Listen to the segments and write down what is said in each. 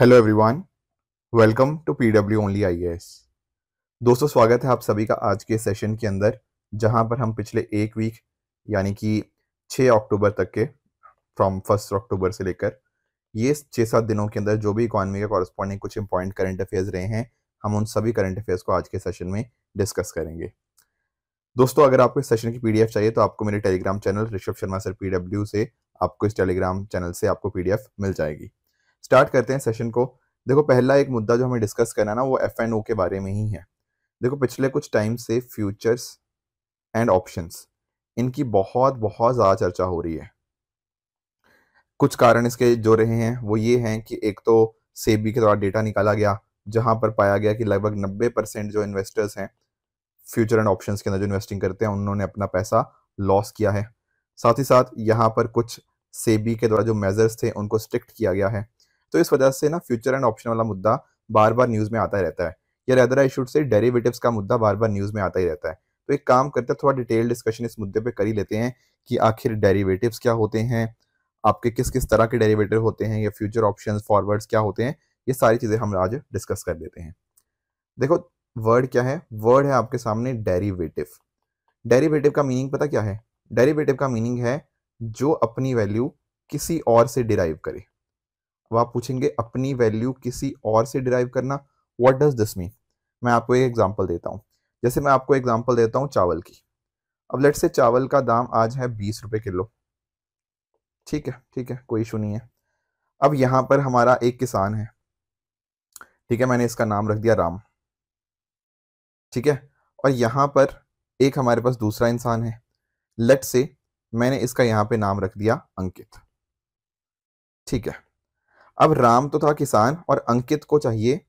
Hello everyone welcome to PW only IAS दोस्तों स्वागत है आप सभी का आज के सेशन के अंदर जहां पर हम पिछले एक वीक यानी कि 6 अक्टूबर तक के फ्रॉम फर्स्ट अक्टूबर से लेकर ये छः सात दिनों के अंदर जो भी इकोनॉमी के कॉरस्पॉन्डिंग कुछ इंपॉर्टेंट करंट अफेयर्स रहे हैं हम उन सभी करंट अफेयर्स को आज के सेशन में डिस्कस करेंगे दोस्तों अगर आपको इस सेशन की पीडीएफ चाहिए तो आपको मेरे Telegram channel Rishabh Sharma sir PW से आपको इस टेलीग्राम चैनल से आपको पीडीएफ मिल जाएगी स्टार्ट करते हैं सेशन को देखो पहला एक मुद्दा जो हमें डिस्कस करना ना वो एफ एंड ओ के बारे में ही है देखो पिछले कुछ टाइम से फ्यूचर्स एंड ऑप्शंस इनकी बहुत बहुत ज़्यादा चर्चा हो रही है कुछ कारण इसके जो रहे हैं वो ये हैं कि एक तो सेबी के द्वारा डेटा निकाला गया जहां पर पाया गया कि लगभग 90 परसेंट जो इन्वेस्टर्स हैं फ्यूचर एंड ऑप्शंस के अंदर जो इन्वेस्टिंग करते हैं उन्होंने अपना पैसा लॉस किया है साथ ही साथ यहाँ पर कुछ सेबी के द्वारा जो मेजर्स थे उनको स्ट्रिक्ट किया गया है तो इस वजह से ना फ्यूचर एंड ऑप्शन वाला मुद्दा बार बार न्यूज़ में आता रहता है या rather I should say derivatives का मुद्दा बार बार न्यूज़ में आता ही रहता है तो एक काम करते हैं थोड़ा डिटेल डिस्कशन इस मुद्दे पर कर ही लेते हैं कि आखिर डेरीवेटिव क्या होते हैं आपके किस किस तरह के डेरीवेटिव होते हैं या फ्यूचर ऑप्शन फॉरवर्ड्स क्या होते हैं ये सारी चीज़ें हम आज डिस्कस कर लेते हैं देखो वर्ड क्या है वर्ड है आपके सामने डेरिवेटिव डेरिवेटिव का मीनिंग पता क्या है डेरिवेटिव का मीनिंग है जो अपनी वैल्यू किसी और से डिराइव करे अब आप पूछेंगे अपनी वैल्यू किसी और से डिराइव करना वॉट डज दिस मीन मैं आपको एक एग्जाम्पल देता हूँ जैसे मैं आपको एग्जाम्पल देता हूँ चावल की अब लेट से चावल का दाम आज है बीस रुपये किलो ठीक है ठीक है कोई इशू नहीं है अब यहाँ पर हमारा एक किसान है ठीक है मैंने इसका नाम रख दिया राम ठीक है और यहाँ पर एक हमारे पास दूसरा इंसान है लेट से मैंने इसका यहाँ पे नाम रख दिया अंकित ठीक है अब राम तो था किसान और अंकित को चाहिए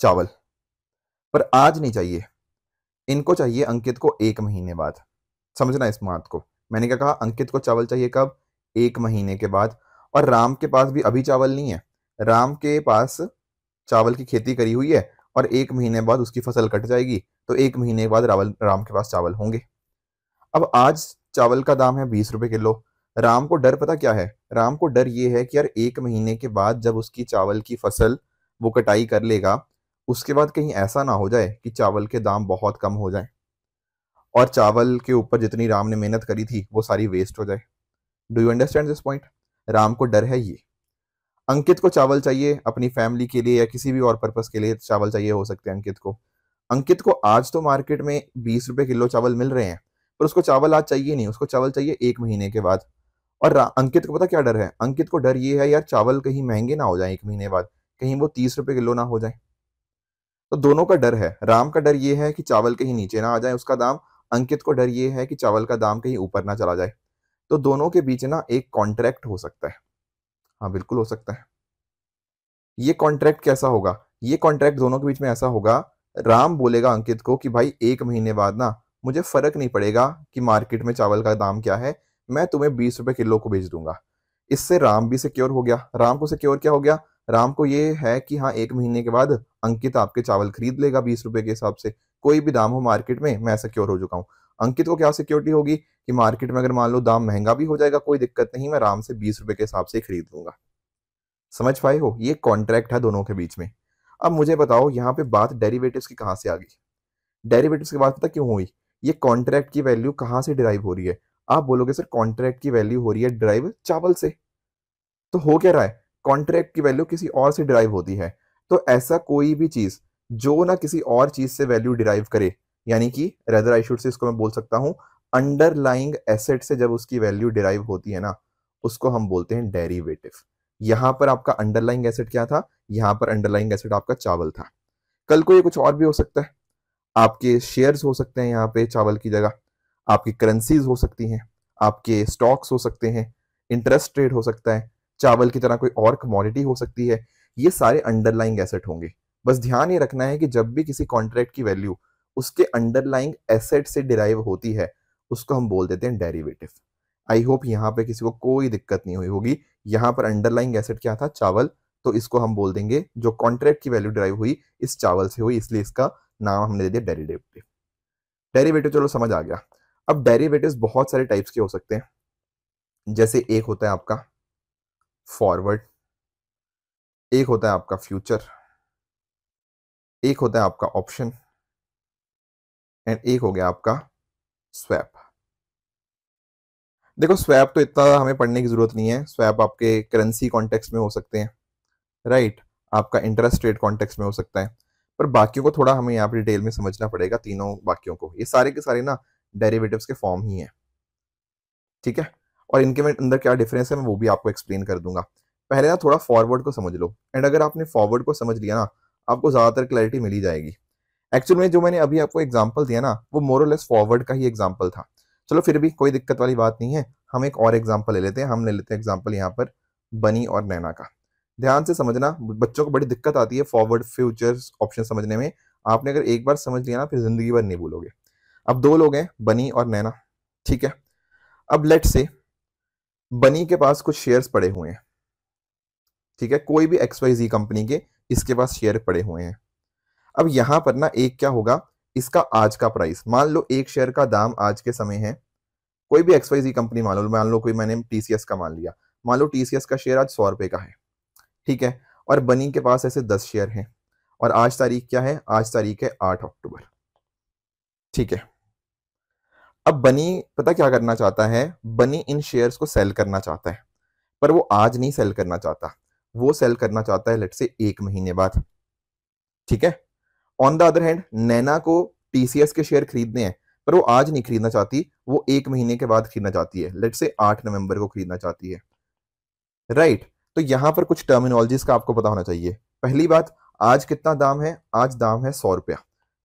चावल पर आज नहीं चाहिए इनको चाहिए अंकित को एक महीने बाद समझना इस बात को मैंने क्या कहा अंकित को चावल चाहिए कब एक महीने के बाद और राम के पास भी अभी चावल नहीं है राम के पास चावल की खेती करी हुई है और एक महीने बाद उसकी फसल कट जाएगी तो एक महीने बाद रावल राम के पास चावल होंगे अब आज चावल का दाम है बीस रुपये किलो राम को डर पता क्या है राम को डर ये है कि यार एक महीने के बाद जब उसकी चावल की फसल वो कटाई कर लेगा उसके बाद कहीं ऐसा ना हो जाए कि चावल के दाम बहुत कम हो जाए और चावल के ऊपर जितनी राम ने मेहनत करी थी वो सारी वेस्ट हो जाए do you understand this point Ram को डर है ये अंकित को चावल चाहिए अपनी फैमिली के लिए या किसी भी और पर्पज़ के लिए चावल चाहिए हो सकते हैं अंकित को अंकित को आज तो मार्केट में बीस रुपए किलो चावल मिल रहे हैं पर उसको चावल आज चाहिए नहीं उसको चावल चाहिए एक महीने के बाद और अंकित को पता क्या डर है अंकित को डर ये है यार चावल कहीं महंगे ना हो जाए एक महीने बाद कहीं वो तीस रुपये किलो ना हो जाए तो दोनों का डर है राम का डर ये है कि चावल कहीं नीचे ना आ जाए उसका दाम अंकित को डर ये है कि चावल का दाम कहीं ऊपर ना चला जाए तो दोनों के बीच ना एक कॉन्ट्रैक्ट हो सकता है हाँ बिल्कुल हो सकता है ये कॉन्ट्रैक्ट कैसा होगा ये कॉन्ट्रैक्ट दोनों के बीच में ऐसा होगा राम बोलेगा अंकित को कि भाई एक महीने बाद ना मुझे फर्क नहीं पड़ेगा कि मार्केट में चावल का दाम क्या है मैं तुम्हें बीस रुपए किलो को भेज दूंगा इससे राम भी सिक्योर हो गया राम को सिक्योर क्या हो गया राम को ये है कि हाँ एक महीने के बाद अंकित आपके चावल खरीद लेगा बीस रुपए के हिसाब से कोई भी दाम हो मार्केट में मैं सिक्योर हो चुका हूँ अंकित को क्या सिक्योरिटी होगी कि मार्केट में अगर मान लो दाम महंगा भी हो जाएगा कोई दिक्कत नहीं मैं राम से बीस रुपए के हिसाब से खरीद लूंगा समझ पाए हो ये कॉन्ट्रैक्ट है दोनों के बीच में अब मुझे बताओ यहाँ पे बात डेरिवेटिव्स की कहाँ से आ गई डेरिवेटिव्स की बात पता क्यों हुई ये कॉन्ट्रैक्ट की वैल्यू कहाँ से डिराइव हो रही है आप बोलोगे सर कॉन्ट्रैक्ट की वैल्यू हो रही है ड्राइव चावल से तो हो क्या रहा है कॉन्ट्रैक्ट की वैल्यू किसी और से ड्राइव होती है तो ऐसा कोई भी चीज़ जो ना किसी और चीज़ से वैल्यू डिराइव करे यानी कि रेदर आई शुड से इसको मैं बोल सकता हूं अंडरलाइंग एसेट से जब उसकी वैल्यू डिराइव होती है ना उसको हम बोलते हैं डेरिवेटिव यहां पर आपका अंडरलाइंग एसेट क्या था यहां पर अंडरलाइंग एसेट आपका चावल था कल को ये कुछ और भी हो सकता है आपके शेयर्स हो सकते हैं यहाँ पे चावल की जगह आपकी करेंसीज हो सकती हैं आपके स्टॉक्स हो सकते हैं इंटरेस्ट रेट हो सकता है चावल की तरह कोई और कमोडिटी हो सकती है ये सारे अंडरलाइंग एसेट होंगे बस ध्यान ये रखना है कि जब भी किसी कॉन्ट्रैक्ट की वैल्यू उसके अंडरलाइंग एसेट से डिराइव होती है उसको हम बोल देते हैं डेरिवेटिव आई होप यहाँ पे किसी को कोई दिक्कत नहीं हुई होगी यहाँ पर अंडरलाइंग एसेट क्या था चावल तो इसको हम बोल देंगे जो कॉन्ट्रैक्ट की वैल्यू डिराइव हुई इस चावल से हुई इसलिए इसका नाम हमने दे दिया डेरिवेटिव डेरिवेटिव चलो समझ आ गया अब डेरिवेटिव्स बहुत सारे टाइप्स के हो सकते हैं जैसे एक होता है आपका फॉरवर्ड एक होता है आपका फ्यूचर एक होता है आपका ऑप्शन एंड एक हो गया आपका स्वैप देखो स्वैप तो इतना हमें पढ़ने की ज़रूरत नहीं है स्वैप आपके करेंसी कॉन्टेक्स्ट में हो सकते हैं राइट right? आपका इंटरेस्ट रेट कॉन्टेक्स्ट में हो सकता है पर बाकियों को थोड़ा हमें यहाँ पर डिटेल में समझना पड़ेगा तीनों बाकियों को ये सारे के सारे ना डेरिवेटिव्स के फॉर्म ही हैं ठीक है और इनके में अंदर क्या डिफरेंस है मैं वो भी आपको एक्सप्लेन कर दूंगा पहले ना थोड़ा फॉरवर्ड को समझ लो एंड अगर आपने फॉरवर्ड को समझ लिया ना आपको ज़्यादातर क्लैरिटी मिली जाएगी एक्चुअल में जो मैंने अभी आपको एग्जाम्पल दिया ना वो मोरलेस फॉरवर्ड का ही एग्जाम्पल था चलो फिर भी कोई दिक्कत वाली बात नहीं है हम एक और एग्जाम्पल ले लेते हैं हम ले लेते हैं एग्जाम्पल यहाँ पर बनी और नैना का ध्यान से समझना बच्चों को बड़ी दिक्कत आती है फॉरवर्ड फ्यूचर्स ऑप्शन समझने में आपने अगर एक बार समझ लिया ना फिर ज़िंदगी भर नहीं भूलोगे अब दो लोग हैं बनी और नैना ठीक है अब लेट से बनी के पास कुछ शेयर्स पड़े हुए हैं ठीक है कोई भी एक्स वाई जी कंपनी के इसके पास शेयर पड़े हुए हैं अब यहां पर ना एक क्या होगा इसका आज का प्राइस मान लो एक शेयर का दाम आज के समय है कोई भी एक्स वाई जी कंपनी मान लो मान लो कोई मैंने टीसीएस का मान लिया मान लो टी सी एस का शेयर आज सौ रुपए का है ठीक है और बनी के पास ऐसे दस शेयर हैं और आज तारीख क्या है आज तारीख है आठ अक्टूबर ठीक है अब बनी पता क्या करना चाहता है बनी इन शेयर्स को सेल करना चाहता है पर वो आज नहीं सेल करना चाहता वो सेल करना चाहता है लेट से एक महीने बाद ठीक है on the other hand Naina को टीसीएस के शेयर खरीदने हैं पर वो आज नहीं खरीदना चाहती वो एक महीने के बाद खरीदना चाहती है लेट से आठ नवंबर को खरीदना चाहती है राइट right. तो यहां पर कुछ टर्मिनोलॉजीज का आपको पता होना चाहिए पहली बात आज कितना दाम है आज दाम है सौ रुपया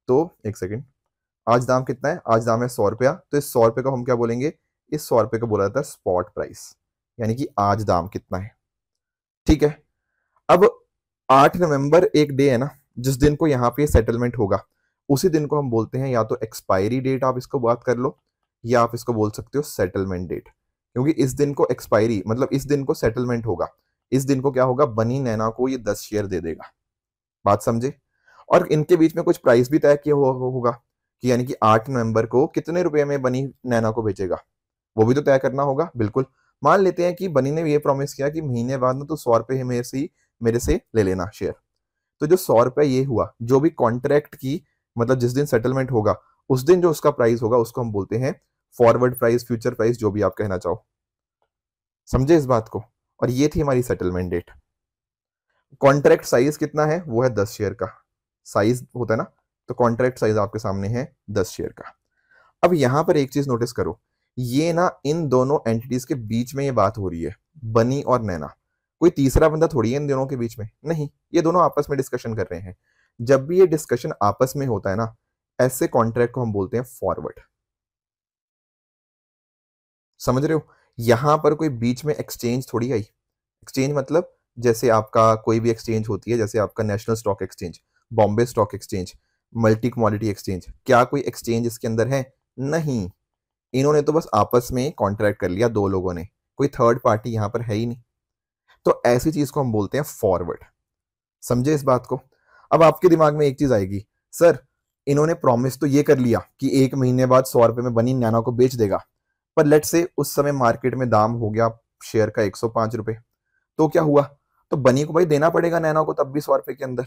तो एक सेकेंड आज दाम कितना है आज दाम है सौ रुपया तो इस सौ रुपये को हम क्या बोलेंगे इस सौ रुपये को बोला जाता है स्पॉट प्राइस यानी कि आज दाम कितना है ठीक है अब आठ नवंबर एक डे है ना जिस दिन को यहाँ पे सेटलमेंट होगा उसी दिन को हम बोलते हैं या तो एक्सपायरी डेट आप इसको बात कर लो या आप इसको बोल सकते हो सेटलमेंट डेट क्योंकि इस दिन को एक्सपायरी मतलब इस दिन को सेटलमेंट होगा इस दिन को क्या होगा बनी नैना को ये दस शेयर दे देगा बात समझे और इनके बीच में कुछ प्राइस भी तय किया हुआ होगा कि यानी कि आठ नवंबर को कितने रुपए में बनी नैना को भेजेगा वो भी तो तय करना होगा बिल्कुल मान लेते हैं कि बनी ने ये प्रॉमिस किया कि महीने बाद में तो सौ रुपये मेरे से मेरे से ले लेना शेयर तो जो सौ रुपये ये हुआ जो भी कॉन्ट्रैक्ट की मतलब जिस दिन सेटलमेंट होगा उस दिन जो उसका प्राइस होगा उसको हम बोलते हैं फॉरवर्ड प्राइस फ्यूचर प्राइस जो भी आप कहना चाहो समझे इस बात को और ये थी हमारी सेटलमेंट डेट कॉन्ट्रैक्ट साइज कितना है वो है दस शेयर का साइज होता है ना तो कॉन्ट्रैक्ट साइज आपके सामने है दस शेयर का अब यहां पर एक चीज़ नोटिस करो ये ना इन दोनों एंटिटीज़ के बीच में ये बात हो रही है बनी और नैना कोई तीसरा बंदा थोड़ी है इन दोनों के बीच में नहीं ये दोनों आपस में डिस्कशन कर रहे हैं जब भी ये डिस्कशन आपस में होता है ना ऐसे कॉन्ट्रैक्ट को हम बोलते हैं फॉरवर्ड समझ रहे हो यहां पर कोई बीच में एक्सचेंज थोड़ी आई एक्सचेंज मतलब जैसे आपका कोई भी एक्सचेंज होती है जैसे आपका national stock exchange Bombay stock exchange multi commodity exchange क्या कोई एक्सचेंज इसके अंदर है नहीं इन्होंने तो बस आपस में कॉन्ट्रैक्ट कर लिया दो लोगों ने कोई थर्ड पार्टी यहाँ पर है ही नहीं तो ऐसी चीज़ को हम बोलते हैं फॉरवर्ड समझे इस बात को अब आपके दिमाग में एक चीज़ आएगी सर इन्होंने प्रॉमिस तो ये कर लिया कि एक महीने बाद सौ रुपए में बनी नैना को बेच देगा पर लेट से उस समय मार्केट में दाम हो गया शेयर का एक सौ तो क्या हुआ तो बनी को भाई देना पड़ेगा नैना को तब भी सौ रुपए के अंदर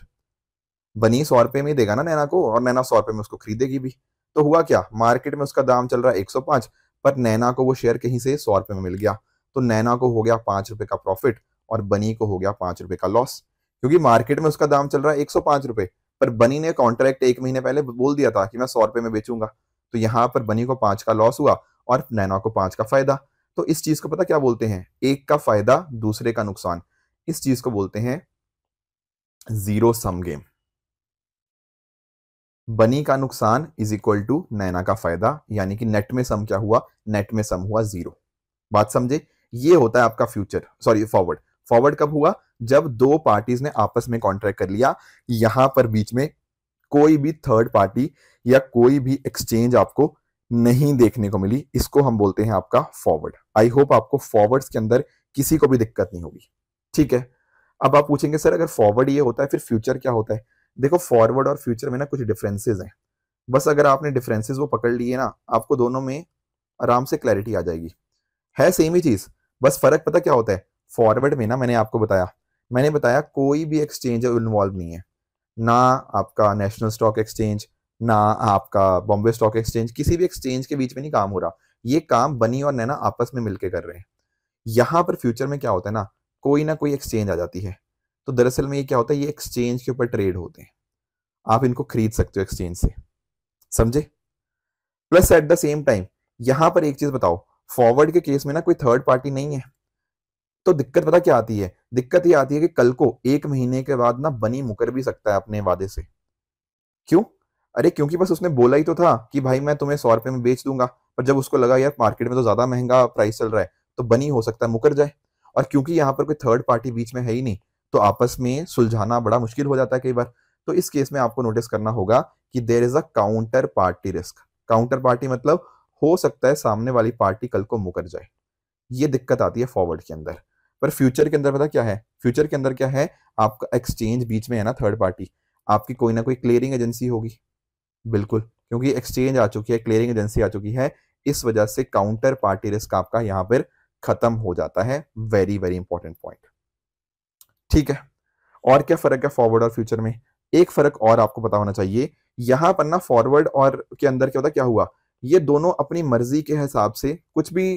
बनी सौ रुपए में देगा ना नैना को और नैना सौ रुपए में उसको खरीदेगी भी तो हुआ क्या मार्केट में उसका दाम चल रहा है पांच पर नैना को वो शेयर कहीं से सौ रुपए में मिल गया तो नैना को हो गया पांच रुपए का प्रॉफिट और बनी को हो गया पांच रुपए का लॉस क्योंकि मार्केट में उसका दाम चल रहा है एक सौ पांच रुपए पर बनी ने कॉन्ट्रैक्ट एक महीने पहले बोल दिया था कि मैं सौ रुपए में बेचूंगा तो यहाँ पर बनी को पांच का लॉस हुआ और नैना को पांच का फायदा तो इस चीज को पता क्या बोलते हैं एक का फायदा दूसरे का नुकसान इस चीज को बोलते हैं जीरो सम गेम बनी का नुकसान इज इक्वल टू नैना का फायदा यानी कि नेट में सम क्या हुआ नेट में सम हुआ जीरो बात समझे ये होता है आपका फ्यूचर सॉरी फॉरवर्ड फॉरवर्ड कब हुआ जब दो पार्टीज ने आपस में कॉन्ट्रैक्ट कर लिया यहां पर बीच में कोई भी थर्ड पार्टी या कोई भी एक्सचेंज आपको नहीं देखने को मिली इसको हम बोलते हैं आपका फॉरवर्ड आई होप आपको फॉरवर्ड्स के अंदर किसी को भी दिक्कत नहीं होगी ठीक है अब आप पूछेंगे सर अगर फॉरवर्ड ये होता है फिर फ्यूचर क्या होता है देखो फॉरवर्ड और फ्यूचर में ना कुछ डिफरेंसेज हैं बस अगर आपने डिफरेंसेज वो पकड़ लिए ना आपको दोनों में आराम से क्लैरिटी आ जाएगी है सेम ही चीज़ बस फर्क पता क्या होता है फॉरवर्ड में ना मैंने आपको बताया मैंने बताया कोई भी एक्सचेंज इन्वॉल्व नहीं है ना आपका नेशनल स्टॉक एक्सचेंज ना आपका बॉम्बे स्टॉक एक्सचेंज किसी भी एक्सचेंज के बीच में नहीं काम हो रहा ये काम बनी और नैना आपस में मिलके कर रहे हैं यहाँ पर फ्यूचर में क्या होता है ना कोई ना कोई एक्सचेंज आ जाती है तो दरअसल में ये क्या होता है ये एक्सचेंज के ऊपर ट्रेड होते हैं आप इनको खरीद सकते हो एक्सचेंज से समझे plus at the same time यहां पर एक चीज बताओ फॉरवर्ड के केस में ना कोई थर्ड पार्टी नहीं है तो दिक्कत पता क्या आती है दिक्कत ये आती है कि कल को एक महीने के बाद ना बनी मुकर भी सकता है अपने वादे से क्यों अरे क्योंकि बस उसने बोला ही तो था कि भाई मैं तुम्हें सौ रुपए में बेच दूंगा पर जब उसको लगा यार मार्केट में तो ज्यादा महंगा प्राइस चल रहा है तो बनी हो सकता है मुकर जाए और क्योंकि यहां पर कोई थर्ड पार्टी बीच में है ही नहीं तो आपस में सुलझाना बड़ा मुश्किल हो जाता है कई बार तो इस केस में आपको नोटिस करना होगा कि there is a counter party risk counter party मतलब हो सकता है सामने वाली पार्टी कल को मुकर जाए ये दिक्कत आती है फॉरवर्ड के अंदर पर फ्यूचर के अंदर पता क्या है फ्यूचर के अंदर क्या है आपका एक्सचेंज बीच में है ना थर्ड पार्टी आपकी कोई ना कोई क्लियरिंग एजेंसी होगी बिल्कुल क्योंकि एक्सचेंज आ चुकी है क्लियरिंग एजेंसी आ चुकी है इस वजह से काउंटर पार्टी रिस्क आपका यहां पर खत्म हो जाता है वेरी वेरी इंपॉर्टेंट पॉइंट ठीक है और क्या फर्क है फॉरवर्ड और फ्यूचर में एक फर्क और आपको पता होना चाहिए यहां पर ना फॉरवर्ड और के अंदर क्या होता क्या हुआ ये दोनों अपनी मर्जी के हिसाब से कुछ भी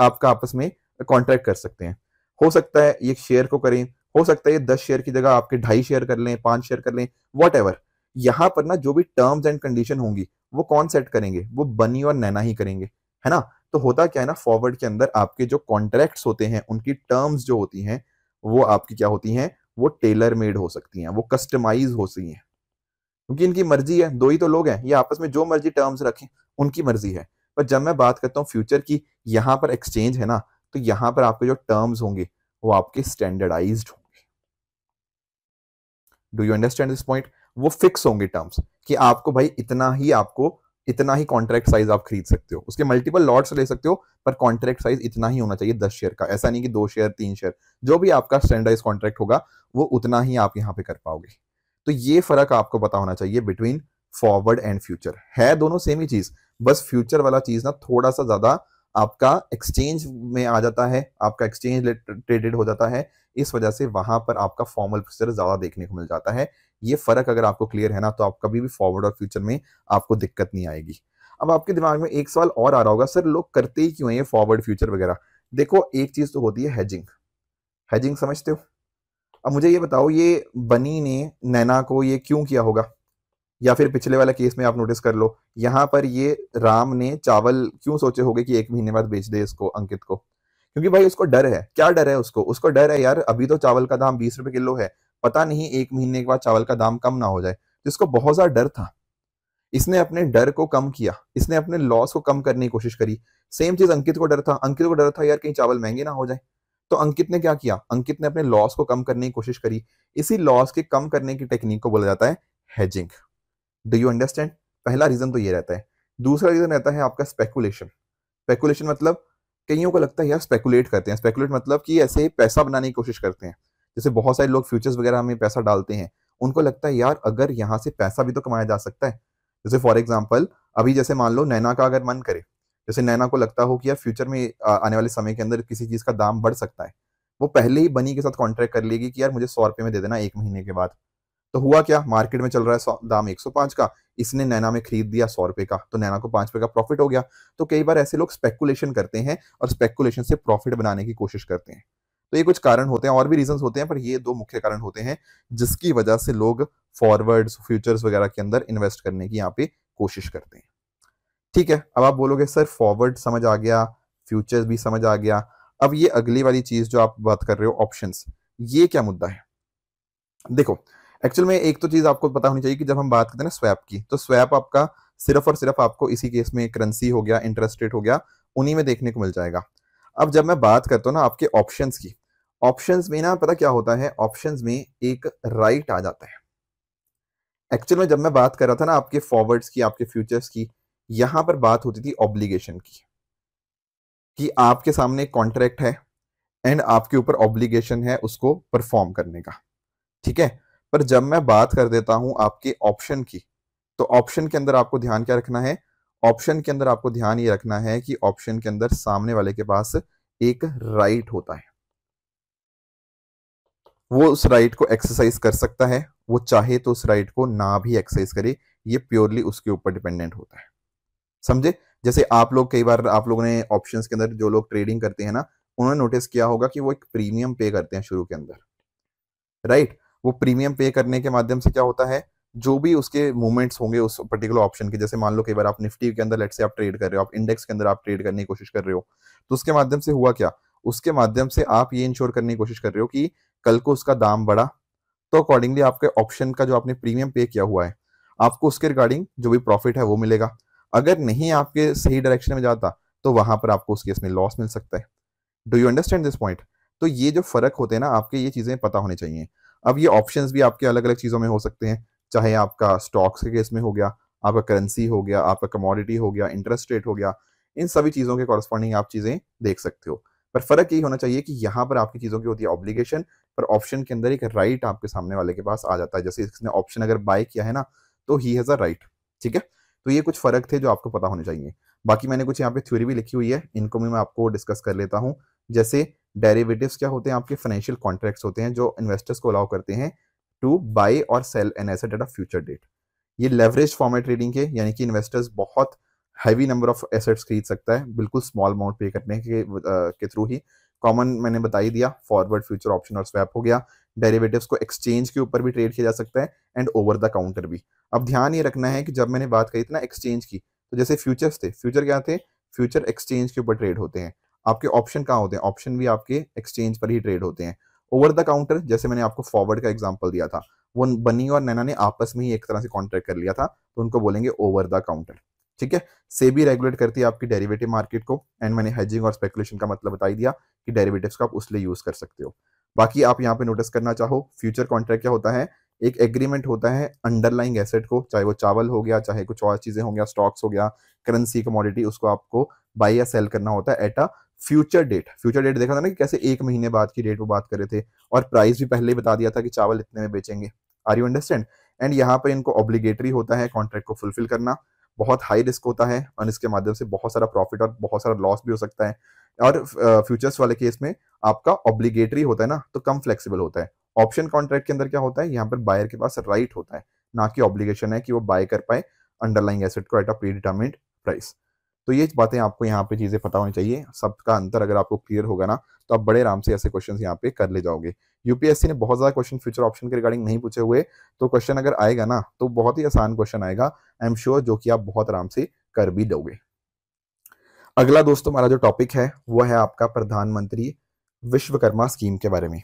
आपका आपस में कॉन्ट्रैक्ट कर सकते हैं हो सकता है ये शेयर को करें हो सकता है ये दस शेयर की जगह आपके ढाई शेयर कर लें पांच शेयर कर लें वॉट एवर यहाँ पर ना जो भी टर्म्स एंड कंडीशन होंगी वो कौन सेट करेंगे वो बनी और नैना ही करेंगे है ना तो होता क्या है ना फॉरवर्ड के अंदर आपके जो कॉन्ट्रैक्ट्स होते हैं उनकी टर्म्स जो होती हैं वो आपकी क्या होती हैं वो टेलर मेड हो सकती हैं वो कस्टमाइज हो सकती हैं क्योंकि इनकी मर्जी है दो ही तो लोग हैं ये आपस में जो मर्जी टर्म्स रखें उनकी मर्जी है पर जब मैं बात करता हूँ फ्यूचर की यहाँ पर एक्सचेंज है ना तो यहाँ पर आपके जो टर्म्स होंगे वो आपके स्टैंडर्डाइज होंगे do you understand this point वो फिक्स होंगे टर्म्स कि आपको भाई इतना ही आपको इतना ही कॉन्ट्रैक्ट साइज आप खरीद सकते हो उसके मल्टीपल लॉट्स ले सकते हो पर कॉन्ट्रैक्ट साइज इतना ही होना चाहिए दस शेयर का ऐसा नहीं कि दो शेयर तीन शेयर जो भी आपका स्टैंडर्डाइज कॉन्ट्रैक्ट होगा वो उतना ही आप यहाँ पे कर पाओगे तो ये फर्क आपको पता होना चाहिए बिटवीन फॉरवर्ड एंड फ्यूचर है दोनों सेम ही चीज बस फ्यूचर वाला चीज ना थोड़ा सा ज्यादा आपका एक्सचेंज में आ जाता है आपका एक्सचेंज ट्रेडेड हो जाता है इस वजह से वहां पर आपका फॉर्मल फ्यूचर ज्यादा देखने को मिल जाता है ये फर्क अगर आपको क्लियर है ना तो आप कभी भी फॉरवर्ड और फ्यूचर में आपको दिक्कत नहीं आएगी अब आपके दिमाग में एक सवाल और आ रहा होगा सर लोग करते ही क्यों है ये फॉरवर्ड फ्यूचर वगैरह देखो एक चीज तो होती है हैजिंग हैजिंग समझते हो अब मुझे ये बताओ ये बनी ने नैना को ये क्यों किया होगा या फिर पिछले वाला केस में आप नोटिस कर लो यहाँ पर ये राम ने चावल क्यों सोचे होगे कि एक महीने बाद बेच दे इसको अंकित को क्योंकि भाई उसको डर है क्या डर है उसको उसको डर है यार अभी तो चावल का दाम बीस रुपए किलो है पता नहीं एक महीने के बाद चावल का दाम कम ना हो जाए तो इसको बहुत ज्यादा डर था इसने अपने डर को कम किया इसने अपने लॉस को कम करने की कोशिश करी सेम चीज अंकित को डर था अंकित को डर था यार कहीं चावल महंगे ना हो जाए तो अंकित ने क्या किया अंकित ने अपने लॉस को कम करने की कोशिश करी इसी लॉस के कम करने की टेक्निक को बोला जाता है हेजिंग डू यू अंडरस्टैंड पहला रीज़न तो ये रहता है दूसरा रीज़न रहता है आपका स्पेकुलेशन स्पेकुलेशन मतलब कईयों को लगता है यार स्पेकुलेट करते हैं स्पेकुलेट मतलब कि ऐसे पैसा बनाने की कोशिश करते हैं जैसे बहुत सारे लोग फ्यूचर्स वगैरह में पैसा डालते हैं उनको लगता है यार अगर यहाँ से पैसा भी तो कमाया जा सकता है जैसे फॉर एग्जाम्पल अभी जैसे मान लो नैना का अगर मन करे जैसे नैना को लगता हो कि यार फ्यूचर में आने वाले समय के अंदर किसी चीज़ का दाम बढ़ सकता है वो पहले ही बनी के साथ कॉन्ट्रैक्ट कर लेगी कि यार मुझे सौ रुपये में दे देना एक महीने के बाद तो हुआ क्या मार्केट में चल रहा है दाम 105 का इसने नैना में खरीद दिया सौ रुपए का तो नैना को पांच रुपए का प्रॉफिट हो गया तो कई बार ऐसे लोग स्पेकुलेशन करते हैं और स्पेकुलेशन से प्रॉफिट बनाने की कोशिश करते हैं तो ये कुछ कारण होते हैं और भी रीजन होते हैं पर ये दो मुख्य कारण होते हैं जिसकी वजह से लोग फॉरवर्ड फ्यूचर्स वगैरह के अंदर इन्वेस्ट करने की यहाँ पे कोशिश करते हैं ठीक है अब आप बोलोगे सर फॉरवर्ड समझ आ गया फ्यूचर्स भी समझ आ गया अब ये अगली वाली चीज जो आप बात कर रहे हो ऑप्शंस ये क्या मुद्दा है देखो एक्चुअल में एक तो चीज़ आपको पता होनी चाहिए कि जब हम बात करते हैं ना स्वैप की तो स्वैप आपका सिर्फ और सिर्फ आपको इसी केस में करेंसी हो गया इंटरेस्ट रेट हो गया उन्हीं में देखने को मिल जाएगा अब जब मैं बात करता हूँ ना आपके ऑप्शन की ऑप्शन में ना पता क्या होता है ऑप्शन में एक राइट आ जाता है एक्चुअल में जब मैं बात कर रहा था ना आपके फॉरवर्ड्स की आपके फ्यूचर्स की यहां पर बात होती थी ऑब्लिगेशन की कि आपके सामने कॉन्ट्रैक्ट है एंड आपके ऊपर ऑब्लिगेशन है उसको परफॉर्म करने का ठीक है पर जब मैं बात कर देता हूं आपके ऑप्शन की तो ऑप्शन के अंदर आपको ध्यान क्या रखना है ऑप्शन के अंदर आपको ध्यान ये रखना है कि ऑप्शन के अंदर सामने वाले के पास एक राइट होता है वो उस राइट को एक्सरसाइज कर सकता है वो चाहे तो उस राइट को ना भी एक्सरसाइज करे ये प्योरली उसके ऊपर डिपेंडेंट होता है समझे जैसे आप लोग कई बार आप लोगों ने ऑप्शंस के अंदर जो लोग ट्रेडिंग करते हैं ना उन्होंने नोटिस किया होगा कि वो एक प्रीमियम पे करते हैं शुरू के अंदर राइट वो प्रीमियम पे करने के माध्यम से क्या होता है जो भी उसके मूवमेंट्स होंगे उस पर्टिकुलर ऑप्शन के जैसे मान लो कई बार आप निफ्टी के अंदर लेट से आप ट्रेड कर रहे हो आप इंडेक्स के अंदर आप ट्रेड करने की कोशिश कर रहे हो तो उसके माध्यम से हुआ क्या उसके माध्यम से आप ये इंश्योर करने की कोशिश कर रहे हो कि कल को उसका दाम बढ़ा तो अकॉर्डिंगली आपके ऑप्शन का जो आपने प्रीमियम पे किया हुआ है आपको उसके रिगार्डिंग जो भी प्रॉफिट है वो मिलेगा अगर नहीं आपके सही डायरेक्शन में जाता तो वहां पर आपको उस केस में लॉस मिल सकता है do you understand this point तो ये जो फर्क होते हैं ना आपके ये चीजें पता होनी चाहिए अब ये ऑप्शन भी आपके अलग अलग चीज़ों में हो सकते हैं चाहे आपका स्टॉक्स के केस में हो गया आपका करेंसी हो गया आपका कमोडिटी हो गया इंटरेस्ट रेट हो गया इन सभी चीज़ों के कॉरस्पॉन्डिंग आप चीज़ें देख सकते हो पर फर्क यही होना चाहिए कि यहाँ पर आपकी चीज़ों की होती है ऑब्लिगेशन पर ऑप्शन के अंदर एक राइट आपके सामने वाले के पास आ जाता है जैसे इसने ऑप्शन अगर बाय किया है ना तो ही हैज़ अ राइट ठीक है तो ये कुछ फर्क थे जो आपको पता होने चाहिए बाकी मैंने कुछ यहाँ पे थ्योरी भी लिखी हुई है इनको भी मैं आपको डिस्कस कर लेता हूँ जैसे डेरिवेटिव्स क्या होते हैं आपके फाइनेंशियल कॉन्ट्रैक्ट्स होते हैं जो इन्वेस्टर्स को अलाउ करते हैं टू बाई और sell an asset at a future date ये लेवरेज फॉर्म ट्रेडिंग के यानी कि इन्वेस्टर्स बहुत हैवी नंबर ऑफ एसेट्स खरीद सकता है बिल्कुल स्मॉल अमाउंट पे करने के के थ्रू ही कॉमन मैंने बता ही दिया फॉरवर्ड फ्यूचर ऑप्शन और स्वैप हो गया डेरिवेटिव्स को एक्सचेंज के ऊपर भी ट्रेड किया जा सकता है एंड ओवर द काउंटर भी अब ध्यान ये रखना है कि जब मैंने बात कही थी ना एक्सचेंज की तो जैसे फ्यूचर्स थे फ्यूचर क्या थे फ्यूचर एक्सचेंज के ऊपर ट्रेड होते हैं आपके ऑप्शन कहाँ होते हैं ऑप्शन भी आपके एक्सचेंज पर ही ट्रेड होते हैं ओवर द काउंटर जैसे मैंने आपको फॉरवर्ड का एग्जाम्पल दिया था वो बनी और नैना ने आपस में ही एक तरह से कॉन्ट्रैक्ट कर लिया था तो उनको बोलेंगे ओवर द काउंटर ठीक है सेबी रेगुलेट करती है आपकी डेरिवेटिव मार्केट को एंड मैंने हेजिंग और स्पेकुलेशन का मतलब बताई दिया कि डेरिवेटिव्स को आप उस यूज कर सकते हो बाकी आप यहाँ पे नोटिस करना चाहो फ्यूचर कॉन्ट्रैक्ट क्या होता है एक एग्रीमेंट होता है अंडरलाइंग एसेट को चाहे वो चावल हो गया चाहे कुछ और चीजें हो गया स्टॉक्स हो गया करेंसी कमोडिटी उसको आपको बाई या सेल करना होता है at a future date future date देखा था ना कि कैसे एक महीने बाद की डेट वो बात कर रहे थे और प्राइस भी पहले ही बता दिया था कि चावल इतने में बेचेंगे आर यू अंडरस्टैंड एंड यहाँ पर इनको ऑब्लिगेटरी होता है कॉन्ट्रैक्ट को फुलफिल करना बहुत हाई रिस्क होता है और इसके माध्यम से बहुत सारा प्रॉफिट और बहुत सारा लॉस भी हो सकता है और फ्यूचर्स वाले केस में आपका ऑब्लिगेटरी होता है ना तो कम फ्लेक्सिबल होता है ऑप्शन कॉन्ट्रैक्ट के अंदर क्या होता है यहाँ पर बायर के पास राइट होता है ना कि ऑब्लिगेशन है कि वो बाय कर पाए अंडरलाइंग एसेट को एट अ प्री प्राइस तो ये बातें आपको यहाँ पे चीज़ें पता होनी चाहिए सबका अंतर अगर आपको क्लियर होगा ना तो आप बड़े आराम से ऐसे क्वेश्चन यहाँ पे कर ले जाओगे यूपीएससी ने बहुत ज़्यादा क्वेश्चन फ्यूचर ऑप्शन के रिगार्डिंग नहीं पूछे हुए तो क्वेश्चन अगर आएगा ना तो बहुत ही आसान क्वेश्चन आएगा आई एम श्योर जो कि आप बहुत आराम से कर भी दोगे अगला दोस्तों हमारा जो टॉपिक है वो है आपका प्रधानमंत्री विश्वकर्मा स्कीम के बारे में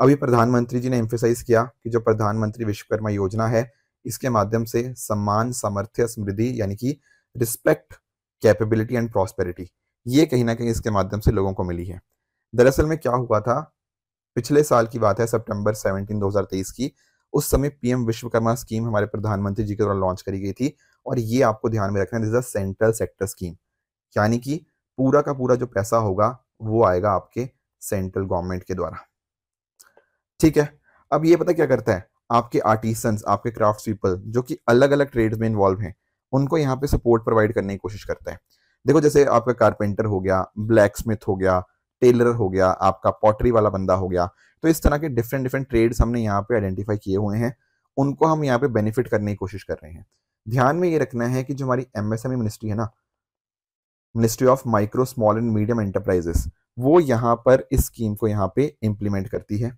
अभी प्रधानमंत्री जी ने एम्फेसाइज किया कि जो प्रधानमंत्री विश्वकर्मा योजना है इसके माध्यम से सम्मान सामर्थ्य समृद्धि यानी कि रिस्पेक्ट कैपेबिलिटी एंड प्रॉस्पेरिटी ये कहीं ना कहीं इसके माध्यम से लोगों को मिली है दरअसल में क्या हुआ था पिछले साल की बात है सितंबर 17 2023 की उस समय पीएम विश्वकर्मा स्कीम हमारे प्रधानमंत्री जी के द्वारा लॉन्च करी गई थी और ये आपको ध्यान में रखना है दिस सेंट्रल सेक्टर स्कीम यानी कि पूरा का पूरा जो पैसा होगा वो आएगा आपके सेंट्रल गवर्नमेंट के द्वारा ठीक है अब ये पता क्या करता है आपके आर्टिसंस आपके क्राफ्ट पीपल जो कि अलग अलग ट्रेड में इन्वॉल्व हैं उनको यहाँ पे सपोर्ट प्रोवाइड करने की कोशिश करता है देखो जैसे आपका कारपेंटर हो गया ब्लैक स्मिथ हो गया टेलर हो गया आपका पॉटरी वाला बंदा हो गया तो इस तरह के डिफरेंट डिफरेंट ट्रेड्स हमने यहाँ पे आइडेंटिफाई किए हुए हैं उनको हम यहाँ पे बेनिफिट करने की कोशिश कर रहे हैं ध्यान में ये रखना है कि जो हमारी एमएसएमई मिनिस्ट्री e है ना ministry of micro small and medium enterprises वो यहाँ पर इस स्कीम को यहाँ पे इम्प्लीमेंट करती है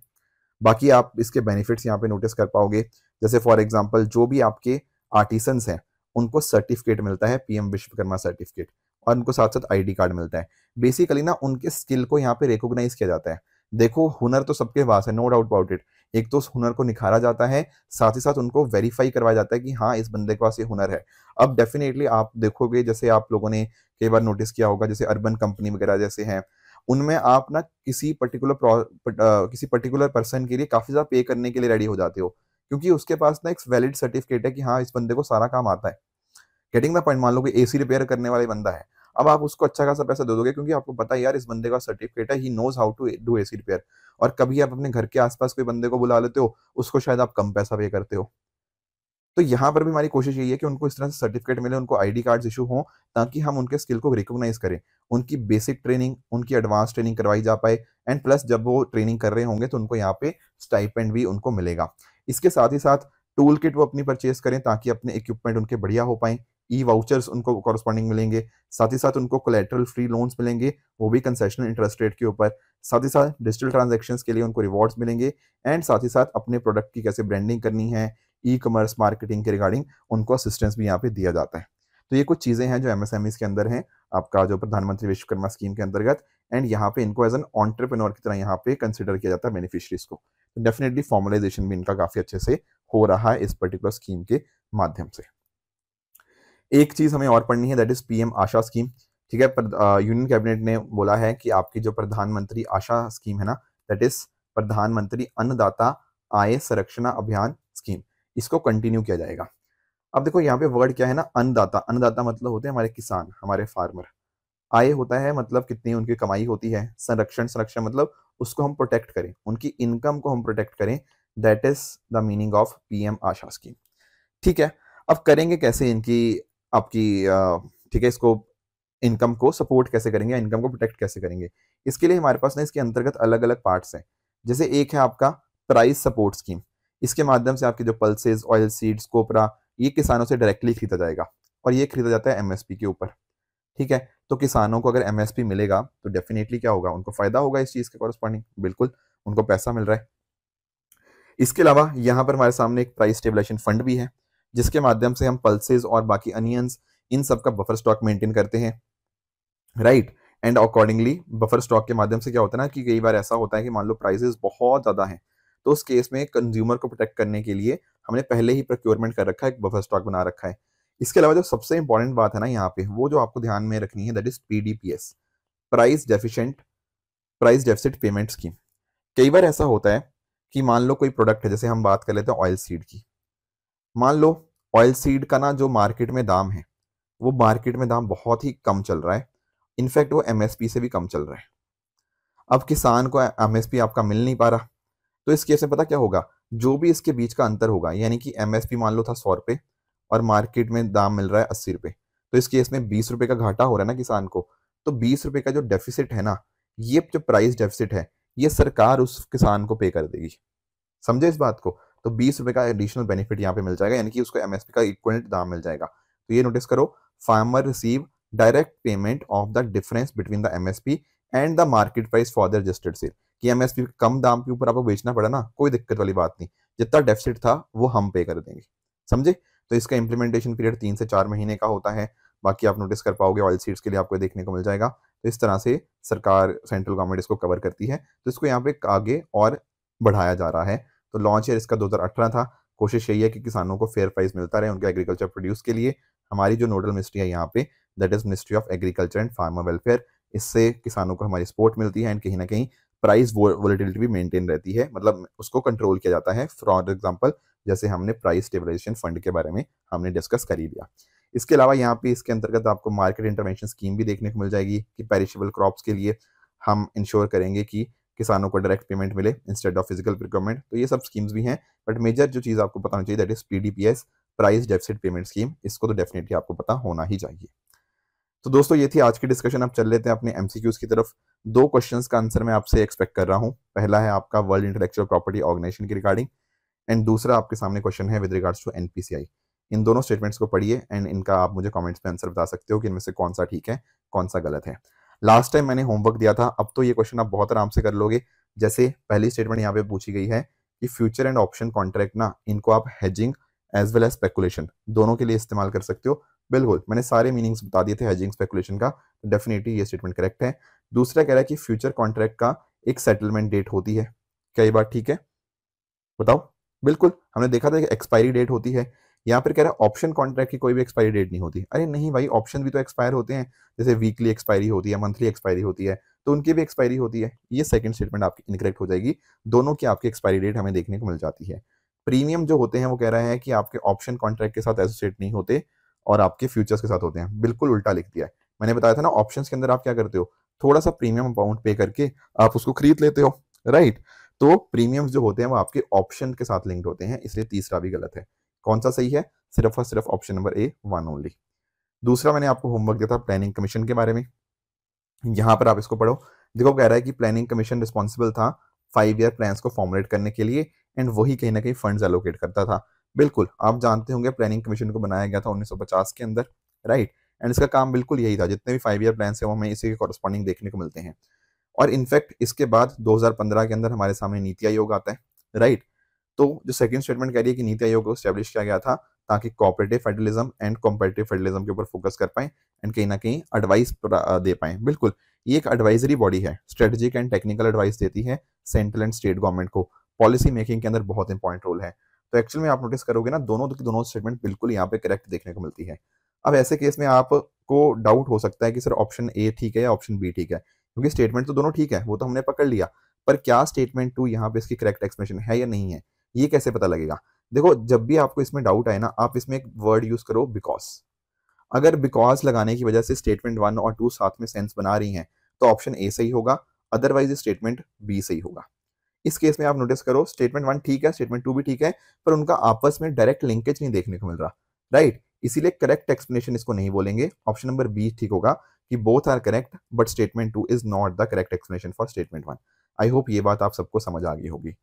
बाकी आप इसके बेनिफिट्स यहाँ पे नोटिस कर पाओगे जैसे फॉर एग्जाम्पल जो भी आपके आर्टिसन्स हैं उनको सर्टिफिकेट मिलता है पीएम विश्वकर्मा सर्टिफिकेट और उनको साथ साथ आईडी कार्ड मिलता है बेसिकली ना उनके स्किल को यहाँ पे रिकोगनाइज किया जाता है देखो हुनर तो सबके पास है नो डाउट अबाउट इट एक तो उस हुनर को निखारा जाता है साथ ही साथ उनको वेरीफाई करवाया जाता है कि हाँ इस बंदे के पास ये हुनर है अब डेफिनेटली आप देखोगे जैसे आप लोगों ने कई बार नोटिस किया होगा जैसे अर्बन कंपनी वगैरह जैसे हैं उनमें आप ना किसी पर्टिकुलर किसी पर्टिकुलर पर्सन के लिए काफी ज्यादा पे करने के लिए रेडी हो जाते हो क्योंकि उसके पास ना एक वैलिड सर्टिफिकेट है कि हाँ इस बंदे को सारा काम आता है गेटिंग द पॉइंट मान लो कि एसी रिपेयर करने वाला बंदा है अब आप उसको अच्छा खासा पैसा दे दोगे क्योंकि आपको पता है यार इस बंदे का सर्टिफिकेट है ही knows how to do AC repair और कभी आप अपने घर के आसपास कोई बंदे को बुला लेते हो उसको शायद आप कम पैसा पे करते हो तो यहाँ पर भी हमारी कोशिश यही है कि उनको इस तरह से सर्टिफिकेट मिले उनको आईडी कार्ड्स इशू हो ताकि हम उनके स्किल को रिकॉग्नाइज करें उनकी बेसिक ट्रेनिंग उनकी एडवांस ट्रेनिंग करवाई जा पाए एंड प्लस जब वो ट्रेनिंग कर रहे होंगे तो उनको यहाँ पे स्टाइपेंड भी उनको मिलेगा इसके साथ ही साथ टूल किट वो अपनी परचेज करें ताकि अपने इक्विपमेंट उनके बढ़िया हो पाएं ई वाउचर्स उनको कॉरस्पॉन्डिंग मिलेंगे साथ ही साथ उनको कोलेट्रल फ्री लोन्स मिलेंगे वो भी कंसेशनल इंटरेस्ट रेट के ऊपर साथ ही साथ डिजिटल ट्रांजेक्शन के लिए उनको रिवॉर्ड्स मिलेंगे एंड साथ ही साथ अपने प्रोडक्ट की कैसे ब्रांडिंग करनी है ई कॉमर्स मार्केटिंग के रिगार्डिंग उनको असिस्टेंस भी यहाँ पे दिया जाता है तो ये कुछ चीज़ें हैं जो एम के अंदर हैं आपका जो प्रधानमंत्री विश्वकर्मा स्कीम के अंतर्गत एंड यहाँ पे इनको एज एन ऑन्टरप्रेनोर की तरह यहाँ पे कंसिडर किया जाता है बेनिफिशरीज को तो डेफिनेटली फॉर्मलाइजेशन भी इनका काफ़ी अच्छे से हो रहा है इस पर्टिकुलर स्कीम के माध्यम से एक चीज़ हमें और पढ़नी है that is PM Aasha scheme ठीक है यूनियन कैबिनेट ने बोला है कि आपकी जो प्रधानमंत्री आशा स्कीम है ना दैट इज़ प्रधानमंत्री अन्नदाता आय संरक्षण अभियान स्कीम इसको कंटिन्यू किया जाएगा अब देखो यहाँ पे वर्ड क्या है ना अन्नदाता अन्नदाता मतलब होते हैं हमारे किसान हमारे फार्मर आय होता है मतलब कितनी उनकी कमाई होती है संरक्षण संरक्षण मतलब उसको हम प्रोटेक्ट करें उनकी इनकम को हम प्रोटेक्ट करें that is the meaning of PM Aasha scheme ठीक है अब करेंगे कैसे इनकी आपकी ठीक है इसको इनकम को सपोर्ट कैसे करेंगे इनकम को प्रोटेक्ट कैसे करेंगे इसके लिए हमारे पास ना इसके अंतर्गत अलग अलग पार्ट्स हैं जैसे एक है आपका प्राइस सपोर्ट स्कीम इसके माध्यम से आपके जो पल्सेज ऑयल सीड्स कोपरा ये किसानों से डायरेक्टली खरीदा जाएगा और ये खरीदा जाता है एमएसपी के ऊपर ठीक है तो किसानों को अगर एमएसपी मिलेगा तो डेफिनेटली क्या होगा उनको फ़ायदा होगा इस चीज़ के कॉरेस्पॉन्डिंग बिल्कुल उनको पैसा मिल रहा है इसके अलावा यहाँ पर हमारे सामने एक प्राइस स्टेबलाइजेशन फंड भी है जिसके माध्यम से हम पल्सेज और बाकी अनियंस इन सब का बफर स्टॉक मेंटेन करते हैं right and accordingly buffer stock के माध्यम से क्या होता है ना कि कई बार ऐसा होता है कि मान लो प्राइसेस बहुत ज़्यादा हैं तो उस केस में कंज्यूमर को प्रोटेक्ट करने के लिए हमने पहले ही प्रोक्योरमेंट कर रखा है एक बफर स्टॉक बना रखा है इसके अलावा जो सबसे इंपॉर्टेंट बात है ना यहाँ पे वो जो आपको ध्यान में रखनी है that is P price deficient price deficit payment scheme कई बार ऐसा होता है कि मान लो कोई प्रोडक्ट है जैसे हम बात कर लेते हैं ऑयल सीड की मान लो ऑयल सीड का ना जो मार्केट में दाम है वो मार्केट में दाम बहुत ही कम चल रहा है इनफैक्ट वो एमएसपी से भी कम चल रहा है अब किसान को एमएसपी आपका मिल नहीं पा रहा तो इस केस में पता क्या होगा जो भी इसके बीच का अंतर होगा यानी कि एम मान लो था सौ रुपये और मार्केट में दाम मिल रहा है अस्सी रुपये तो इस केस में बीस रुपये का घाटा हो रहा है ना किसान को तो बीस रुपये का जो डेफिसिट है ना ये जो प्राइस डेफिसिट है ये सरकार उस किसान को पे कर देगी समझे इस बात को तो बीस रुपये का एडिशनल बेनिफिट यहाँ पे मिल जाएगा यानी कि उसको एमएसपी का इक्वलेंट दाम मिल जाएगा तो ये नोटिस करो farmer receive direct payment of the difference between the MSP and the market price for the registered sale कि एम एस पी कम दाम के ऊपर आपको बेचना पड़ा ना कोई दिक्कत वाली बात नहीं जितना डेफिसिट था वो हम पे कर देंगे समझे तो इसका इम्प्लीमेंटेशन पीरियड तीन से चार महीने का होता है बाकी आप नोटिस कर पाओगे ऑयल सीड्स के लिए आपको देखने को मिल जाएगा तो इस तरह से सरकार सेंट्रल गवर्नमेंट इसको कवर करती है तो इसको यहाँ पे आगे और बढ़ाया जा रहा है तो लॉन्च ईयर इसका अठारह था कोशिश यही है कि किसानों को फेयर प्राइस मिलता रहे उनके एग्रीकल्चर प्रोड्यूस के लिए हमारी जो नोडल मिनिस्ट्री है यहाँ पे that is ministry of agriculture and farmer welfare इससे किसानों को हमारी सपोर्ट मिलती है एंड कहीं ना कहीं प्राइस वोलेटिलिटी भी मेंटेन रहती है मतलब उसको कंट्रोल किया जाता है फॉर एग्जाम्पल जैसे हमने प्राइस स्टेबलाइजेशन फंड के बारे में हमने डिस्कस कर ही लिया इसके अलावा यहाँ पे इसके अंतर्गत आपको मार्केट इंटरवेंशन स्कीम भी देखने को मिल जाएगी कि पेरिशेबल क्रॉप्स के लिए हम इंश्योर करेंगे कि किसानों को डायरेक्ट पेमेंट मिले इंस्टेड ऑफ फिजिकल प्रिक्योरमेंट तो ये सब स्कीम्स भी हैं बट मेजर जो चीज़ आपको पता होना चाहिए that is P price deficit payment scheme इसको तो डेफिनेटली आपको पता होना ही चाहिए तो दोस्तों ये थी आज की डिस्कशन अब चल लेते हैं अपने एमसीक्यूज की तरफ दो क्वेश्चन का आंसर मैं आपसे एक्सपेक्ट कर रहा हूँ पहला है आपका वर्ल्ड इंटेलेक्चुअल प्रॉपर्टी ऑर्गेनाइजेशन की रिगार्डिंग एंड दूसरा आपके सामने क्वेश्चन है विद रिगार्ड्स टू एनपीसीआई इन दोनों स्टेटमेंट्स को पढ़िए एंड इनका आप मुझे कमेंट्स में आंसर बता सकते हो कि इनमें से कौन सा ठीक है कौन सा गलत है लास्ट टाइम मैंने होमवर्क दिया था अब तो ये क्वेश्चन आप बहुत आराम से कर लोगे जैसे पहली स्टेटमेंट यहाँ पे पूछी गई है कि फ्यूचर एंड ऑप्शन कॉन्ट्रैक्ट ना इनको आप hedging as well as speculation दोनों के लिए इस्तेमाल कर सकते हो बिल्कुल मैंने सारे मीनिंग्स बता दिए थे हेजिंग स्पेकुलेशन का डेफिनेटली तो ये स्टेटमेंट करेक्ट है दूसरा कह रहा है कि फ्यूचर कॉन्ट्रैक्ट का एक सेटलमेंट डेट होती है क्या ये बात ठीक है बताओ बिल्कुल हमने देखा था कि एक्सपायरी डेट होती है यहाँ पर कह रहा है ऑप्शन कॉन्ट्रैक्ट की कोई भी एक्सपायरी डेट नहीं होती अरे नहीं भाई ऑप्शन भी तो एक्सपायर होते हैं जैसे वीकली एक्सपायरी होती है मंथली एक्सपायरी होती है तो उनकी भी एक्सपायरी होती है ये सेकंड स्टेटमेंट आपकी इनकरेक्ट हो जाएगी दोनों की आपकी एक्सपायरी डेट हमें देखने को मिल जाती है प्रीमियम जो होते हैं वो कह रहे हैं कि आपके ऑप्शन कॉन्ट्रैक्ट के साथ एसोसिएट नहीं होते और आपके फ्यूचर्स के साथ होते हैं बिल्कुल उल्टा लिख दिया है मैंने बताया था ना ऑप्शन के अंदर आप क्या करते हो थोड़ा सा प्रीमियम अमाउंट पे करके आप उसको खरीद लेते हो राइट तो प्रीमियम जो होते हैं वो आपके ऑप्शन के साथ लिंक्ड होते हैं इसलिए तीसरा भी गलत है कौन सा सही है सिर्फ और सिर्फ option number A one only दूसरा मैंने आपको होमवर्क दिया था प्लानिंग कमीशन के बारे में यहाँ पर आप इसको पढ़ो देखो कह रहा है कि प्लानिंग कमीशन रिस्पॉन्सिबल था फाइव ईयर प्लान को फॉर्मुलेट करने के लिए एंड वही कहीं ना कहीं फंड एलोकेट करता था बिल्कुल आप जानते होंगे प्लानिंग कमीशन को बनाया गया था 1950 के अंदर राइट एंड इसका काम बिल्कुल यही था जितने भी फाइव ईयर प्लान है वो हमें इसी के कॉरस्पॉन्डिंग देखने को मिलते हैं और इनफैक्ट इसके बाद 2015 के अंदर हमारे सामने नीति आयोग आता है राइट तो जो सेकंड स्टेटमेंट कह रही है कि नीति आयोग को स्टैब्लिश किया गया था ताकि cooperative federalism and competitive federalism के ऊपर फोकस कर पाए एंड कहीं ना कहीं एडवाइस दे पाए बिल्कुल ये एक एडवाइजरी बॉडी है स्ट्रेटेजिक एंड टेक्निकल एडवाइस देती है सेंट्रल एंड स्टेट गवर्नमेंट को पॉलिसी मेकिंग के अंदर बहुत इंपॉर्टेंट रोल है तो एक्चुअल में आप नोटिस करोगे ना दोनों की दोनों स्टेटमेंट बिल्कुल यहाँ पे करेक्ट देखने को मिलती है अब ऐसे केस में आपको डाउट हो सकता है कि सर ऑप्शन ए ठीक है या ऑप्शन बी ठीक है क्योंकि स्टेटमेंट तो दोनों ठीक है वो तो हमने पकड़ लिया पर क्या स्टेटमेंट टू यहाँ पे इसकी करेक्ट एक्सप्रेशन है या नहीं है ये कैसे पता लगेगा देखो जब भी आपको इसमें डाउट आए ना आप इसमें एक वर्ड यूज करो बिकॉज अगर बिकॉज लगाने की वजह से स्टेटमेंट वन और टू साथ में सेंस बना रही हैं तो ऑप्शन ए सही होगा अदरवाइज स्टेटमेंट बी सही होगा इस केस में आप नोटिस करो स्टेटमेंट वन ठीक है स्टेटमेंट टू भी ठीक है पर उनका आपस में डायरेक्ट लिंकेज नहीं देखने को मिल रहा राइट इसीलिए करेक्ट एक्सप्लेनेशन इसको नहीं बोलेंगे ऑप्शन नंबर बी ठीक होगा कि both are correct but statement two is not the correct explanation for statement one I hope ये बात आप सबको समझ आ गई होगी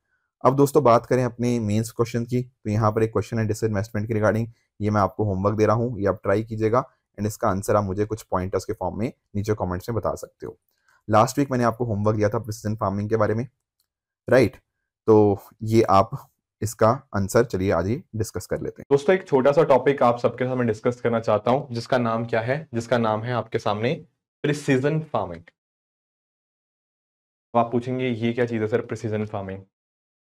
अब दोस्तों बात करें अपने मेन्स क्वेश्चन की तो यहाँ पर एक क्वेश्चन है डिसइन्वेस्टमेंट की रिगार्डिंग ये मैं आपको होमवर्क दे रहा हूँ ये आप ट्राई कीजिएगा एंड इसका आंसर आप मुझे कुछ पॉइंटर्स के फॉर्म में नीचे कॉमेंट्स में बता सकते हो लास्ट वीक मैंने आपको होमवर्क दिया था प्रिसीजन फार्मिंग के बारे में राइट तो ये आप इसका आंसर चलिए आज ही डिस्कस कर लेते हैं दोस्तों एक छोटा सा टॉपिक आप सबके साथ मैं डिस्कस करना चाहता हूं जिसका नाम क्या है जिसका नाम है आपके सामने प्रिसीजन फार्मिंग तो आप पूछेंगे ये क्या चीज़ है sir precision farming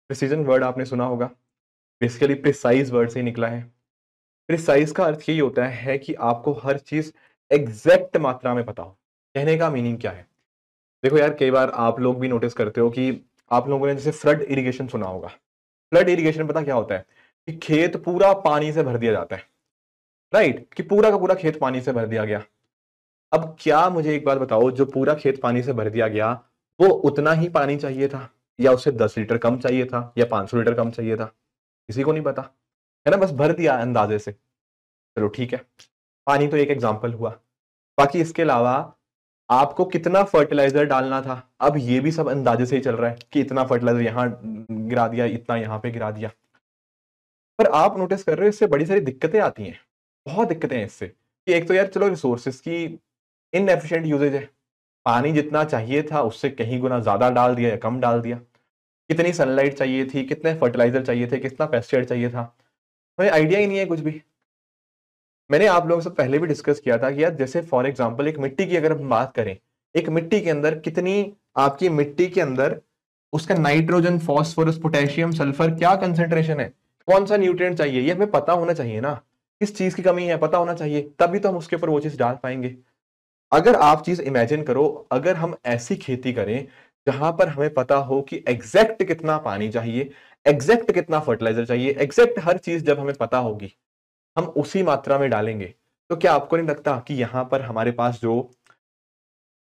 precision word आपने सुना होगा बेसिकली प्रिसाइज वर्ड से ही निकला है प्रिसाइज का अर्थ यही होता है कि आपको हर चीज़ एग्जैक्ट मात्रा में पता हो कहने का मीनिंग क्या है देखो यार कई बार आप लोग भी नोटिस करते हो कि आप लोगों ने जैसे फ्लड इरिगेशन सुना होगा फ्लड इरिगेशन पता क्या होता है कि खेत पूरा पानी से भर दिया जाता है राइट कि पूरा का पूरा खेत पानी से भर दिया गया अब क्या मुझे एक बात बताओ जो पूरा खेत पानी से भर दिया गया वो उतना ही पानी चाहिए था या उसे दस लीटर कम चाहिए था या पांच सौ लीटर कम चाहिए था किसी को नहीं पता है ना बस भर दिया अंदाजे से चलो ठीक है पानी तो एक एग्जाम्पल हुआ बाकी इसके अलावा आपको कितना फर्टिलाइजर डालना था अब ये भी सब अंदाजे से ही चल रहा है कि इतना फर्टिलाइजर यहाँ गिरा दिया इतना यहाँ पे गिरा दिया पर आप नोटिस कर रहे हो इससे बड़ी सारी दिक्कतें आती हैं बहुत दिक्कतें हैं इससे कि एक तो यार चलो रिसोर्सेज की इनएफिशिएंट यूजेज है पानी जितना चाहिए था उससे कहीं गुना ज़्यादा डाल दिया या कम डाल दिया कितनी सनलाइट चाहिए थी कितने फर्टिलाइजर चाहिए थे कितना पेस्टिसाइड चाहिए था हमें तो आइडिया ही नहीं है कुछ भी मैंने आप लोगों से पहले भी डिस्कस किया था कि यार जैसे फॉर एग्जाम्पल एक मिट्टी की अगर हम बात करें एक मिट्टी के अंदर कितनी आपकी मिट्टी के अंदर उसका नाइट्रोजन फॉस्फोरस पोटेशियम सल्फर क्या कंसेंट्रेशन है कौन सा न्यूट्रिएंट चाहिए ये हमें पता होना चाहिए ना किस चीज की कमी है पता होना चाहिए तभी तो हम उसके ऊपर वो चीज डाल पाएंगे अगर आप चीज इमेजिन करो अगर हम ऐसी खेती करें जहां पर हमें पता हो कि एग्जैक्ट कितना पानी चाहिए एग्जैक्ट कितना फर्टिलाइजर चाहिए एग्जैक्ट हर चीज जब हमें पता होगी हम उसी मात्रा में डालेंगे तो क्या आपको नहीं लगता कि यहाँ पर हमारे पास जो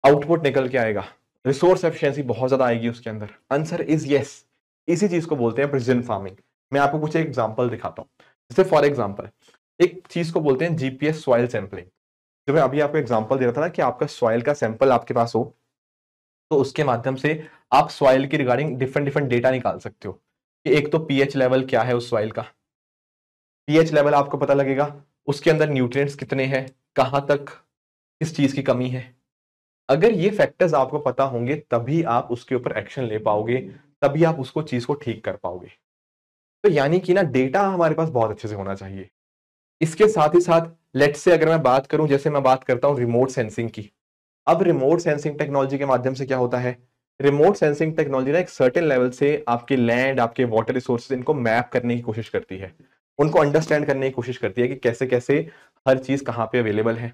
आउटपुट निकल के आएगा रिसोर्स एफिशिएंसी बहुत ज़्यादा आएगी उसके अंदर आंसर इज येस इसी चीज़ को बोलते हैं प्रिजन फार्मिंग मैं आपको कुछ एग्जाम्पल दिखाता हूँ जैसे फॉर एग्जाम्पल एक चीज़ को बोलते हैं जीपीएस सॉइल सैम्पलिंग जो मैं अभी आपको एग्जाम्पल दे रहा था ना कि आपका सॉइल का सैंपल आपके पास हो तो उसके माध्यम से आप सॉइल की रिगार्डिंग डिफरेंट डिफरेंट डेटा निकाल सकते हो कि एक तो पीएच लेवल क्या है उस सॉइल का पीएच लेवल आपको पता लगेगा उसके अंदर न्यूट्रिएंट्स कितने हैं कहां तक किस चीज़ की कमी है अगर ये फैक्टर्स आपको पता होंगे तभी आप उसके ऊपर एक्शन ले पाओगे तभी आप उसको चीज़ को ठीक कर पाओगे तो यानी कि ना डेटा हमारे पास बहुत अच्छे से होना चाहिए इसके साथ ही साथ लेट से अगर मैं बात करूं जैसे मैं बात करता हूं रिमोट सेंसिंग की अब रिमोट सेंसिंग टेक्नोलॉजी के माध्यम से क्या होता है रिमोट सेंसिंग टेक्नोलॉजी ना एक सर्टेन लेवल से आपके लैंड आपके वाटर रिसोर्सेज इनको मैप करने की कोशिश करती है उनको अंडरस्टैंड करने की कोशिश करती है कि कैसे कैसे हर चीज़ कहाँ पे अवेलेबल है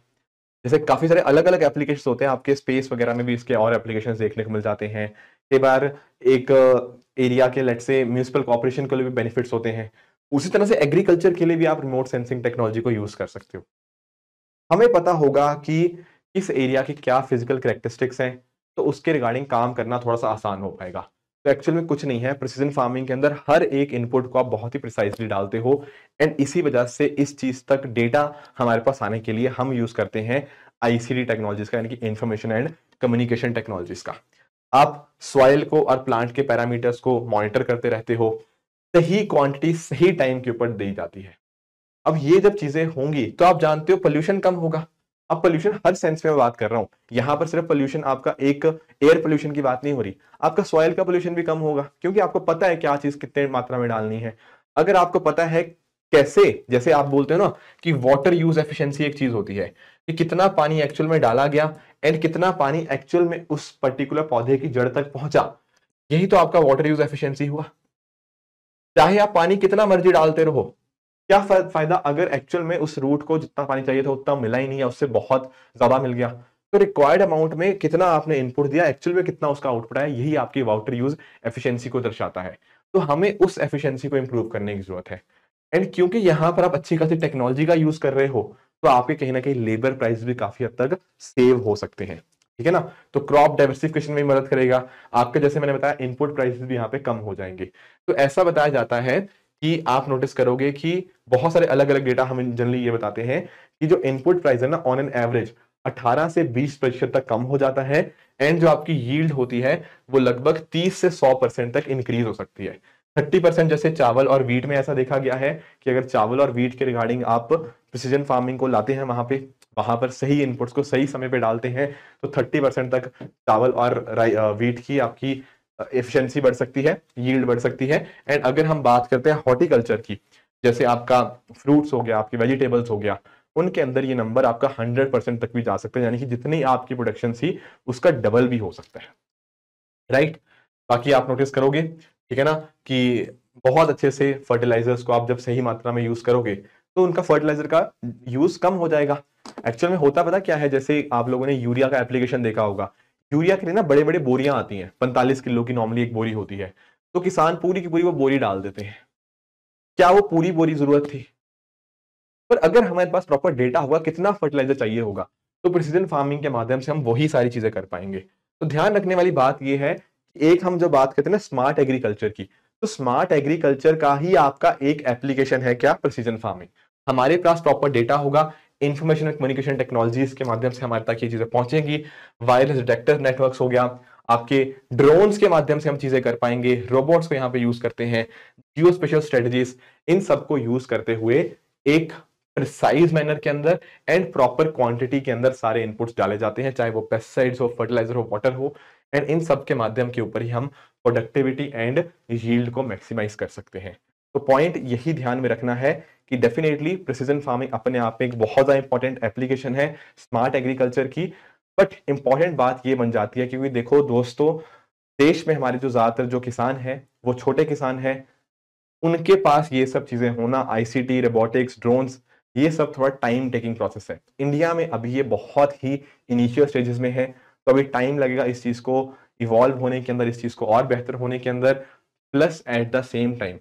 जैसे काफ़ी सारे अलग अलग एप्लीकेशन होते हैं आपके स्पेस वगैरह में भी इसके और एप्लीकेशन देखने को मिल जाते हैं कई बार एक एरिया के लेट से म्यूनसिपल कॉरपोरेशन के लिए भी बेनिफिट्स होते हैं उसी तरह से एग्रीकल्चर के लिए भी आप रिमोट सेंसिंग टेक्नोलॉजी को यूज़ कर सकते हो हमें पता होगा कि किस एरिया के क्या फिजिकल करेक्टरिस्टिक्स हैं तो उसके रिगार्डिंग काम करना थोड़ा सा आसान हो पाएगा तो एक्चुअल में कुछ नहीं है प्रिसीजन फार्मिंग के अंदर हर एक इनपुट को आप बहुत ही प्रिसाइसली डालते हो एंड इसी वजह से इस चीज तक डेटा हमारे पास आने के लिए हम यूज करते हैं आईसीडी टेक्नोलॉजीज का यानी कि इंफॉर्मेशन एंड कम्युनिकेशन टेक्नोलॉजीज का आप सॉइल को और प्लांट के पैरामीटर्स को मॉनिटर करते रहते हो सही क्वांटिटी सही टाइम के ऊपर दी जाती है अब ये जब चीजें होंगी तो आप जानते हो पोल्यूशन कम होगा अब पोल्यूशन हर सेंस में मैं बात कर रहा हूं यहाँ पर सिर्फ पोल्यूशन आपका एक एयर पोल्यूशन की बात नहीं हो रही आपका सॉयल का पोल्यूशन भी कम होगा क्योंकि आपको पता है क्या चीज कितने मात्रा में डालनी है अगर आपको पता है कैसे जैसे आप बोलते हो ना कि वाटर यूज एफिशिएंसी एक चीज होती है कि कितना पानी एक्चुअल में डाला गया एंड कितना पानी एक्चुअल में उस पर्टिकुलर पौधे की जड़ तक पहुंचा यही तो आपका वाटर यूज एफिशिएंसी हुआ चाहे आप पानी कितना मर्जी डालते रहो क्या फायदा अगर एक्चुअल में उस रूट को जितना पानी चाहिए था उतना मिला ही नहीं है उससे बहुत ज्यादा मिल गया तो रिक्वायर्ड अमाउंट में कितना आपने इनपुट दिया एक्चुअल में कितना उसका आउटपुट आया यही आपकी वाउटर यूज एफिशिएंसी को दर्शाता है तो हमें उस एफिशिएंसी को इंप्रूव करने की जरूरत है एंड क्योंकि यहाँ पर आप अच्छी खासी टेक्नोलॉजी का यूज कर रहे हो तो आपके कहीं ना कहीं लेबर प्राइस भी काफी हद तक सेव हो सकते हैं ठीक है ना तो क्रॉप डाइवर्सिफिकेशन में मदद करेगा आपके जैसे मैंने बताया इनपुट प्राइसेस भी यहाँ पे कम हो जाएंगे तो ऐसा बताया जाता है कि आप नोटिस करोगे कि बहुत सारे अलग अलग डेटा हम जनरली ये बताते हैं कि जो इनपुट प्राइस है ना ऑन एन एवरेज 18 से 20 प्रतिशत तक कम हो जाता है एंड जो आपकी यील्ड होती है वो लगभग 30 से 100 परसेंट तक इंक्रीज हो सकती है 30 परसेंट जैसे चावल और वीट में ऐसा देखा गया है कि अगर चावल और वीट के रिगार्डिंग आप प्रिसीजन फार्मिंग को लाते हैं वहां पे वहां पर सही इनपुट्स को सही समय पे डालते हैं तो 30 परसेंट तक चावल और वीट की आपकी एफिशिएंसी बढ़ सकती है यील्ड बढ़ सकती है एंड अगर हम बात करते हैं हॉर्टिकल्चर की जैसे आपका फ्रूट्स हो गया आपकी वेजिटेबल्स हो गया उनके अंदर ये नंबर आपका 100 परसेंट तक भी जा सकता है यानी कि जितनी आपकी प्रोडक्शन थी उसका डबल भी हो सकता है राइट बाकी आप नोटिस करोगे ठीक है ना कि बहुत अच्छे से फर्टिलाइजर्स को आप जब सही मात्रा में यूज करोगे तो उनका फर्टिलाइजर का यूज कम हो जाएगा एक्चुअल में होता पता क्या है जैसे आप लोगों ने यूरिया का एप्लीकेशन देखा होगा यूरिया के लिए ना बड़े बड़े बोरियां आती हैं पैंतालीस किलो की नॉर्मली एक बोरी होती है तो किसान पूरी की पूरी वो बोरी डाल देते हैं क्या वो पूरी बोरी जरूरत थी पर अगर हमारे पास प्रॉपर डेटा होगा कितना फर्टिलाइजर चाहिए होगा तो प्रिसीजन फार्मिंग के माध्यम से हम वही सारी चीजें कर पाएंगे तो ध्यान रखने वाली बात यह है कि एक हम जो बात करते हैं ना स्मार्ट एग्रीकल्चर की तो स्मार्ट एग्रीकल्चर का ही आपका एक एप्लीकेशन है क्या प्रिसीजन फार्मिंग हमारे पास प्रॉपर डेटा होगा इंफॉर्मेशन एंड कम्युनिकेशन टेक्नोलॉजीज के माध्यम से हमारे तक ये चीज़ें पहुंचेंगी वायरलेस डिटेक्टर नेटवर्क्स हो गया आपके ड्रोन्स के माध्यम से हम चीज़ें कर पाएंगे रोबोट्स को यहाँ पे यूज़ करते हैं जियो स्पेशल स्ट्रेटजीज इन सबको यूज़ करते हुए एक प्रिसाइज मैनर के अंदर एंड प्रॉपर क्वांटिटी के अंदर सारे इनपुट्स डाले जाते हैं चाहे वो पेस्टिसाइड्स हो फर्टिलाइजर हो वाटर हो एंड इन सब के माध्यम के ऊपर ही हम प्रोडक्टिविटी एंड यील्ड को मैक्सिमाइज कर सकते हैं तो पॉइंट यही ध्यान में रखना है कि डेफिनेटली प्रिसीजन फार्मिंग अपने आप में एक बहुत ज़्यादा इंपॉर्टेंट एप्लीकेशन है स्मार्ट एग्रीकल्चर की बट इंपॉर्टेंट बात ये बन जाती है क्योंकि देखो दोस्तों देश में हमारे जो ज़्यादातर जो किसान हैं वो छोटे किसान हैं उनके पास ये सब चीज़ें होना आईसीटी रोबोटिक्स ड्रोन्स ये सब थोड़ा टाइम टेकिंग प्रोसेस है इंडिया में अभी ये बहुत ही इनिशियल स्टेजेस में है तो अभी टाइम लगेगा इस चीज़ को इवॉल्व होने के अंदर इस चीज़ को और बेहतर होने के अंदर plus at the same time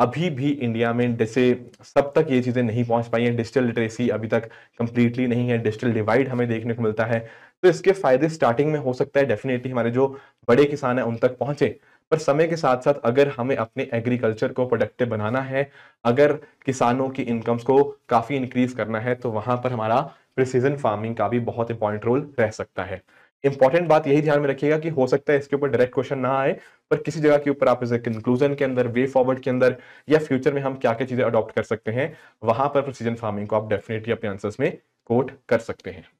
अभी भी इंडिया में जैसे सब तक ये चीज़ें नहीं पहुंच पाई हैं डिजिटल लिटरेसी अभी तक कंप्लीटली नहीं है डिजिटल डिवाइड हमें देखने को मिलता है तो इसके फायदे स्टार्टिंग में हो सकता है डेफिनेटली हमारे जो बड़े किसान हैं उन तक पहुंचे पर समय के साथ साथ अगर हमें अपने एग्रीकल्चर को प्रोडक्टिव बनाना है अगर किसानों की इनकम्स को काफ़ी इंक्रीज करना है तो वहाँ पर हमारा प्रिसीजन फार्मिंग का भी बहुत इंपॉर्टेंट रोल रह सकता है इंपॉर्टेंट बात यही ध्यान में रखिएगा कि हो सकता है इसके ऊपर डायरेक्ट क्वेश्चन ना आए पर किसी जगह के ऊपर आप इसे कंक्लूजन के अंदर वे फॉरवर्ड के अंदर या फ्यूचर में हम क्या क्या चीजें अडॉप्ट कर सकते हैं वहां पर प्रोसीजन फार्मिंग को आप डेफिनेटली अपने आंसर्स में कोट कर सकते हैं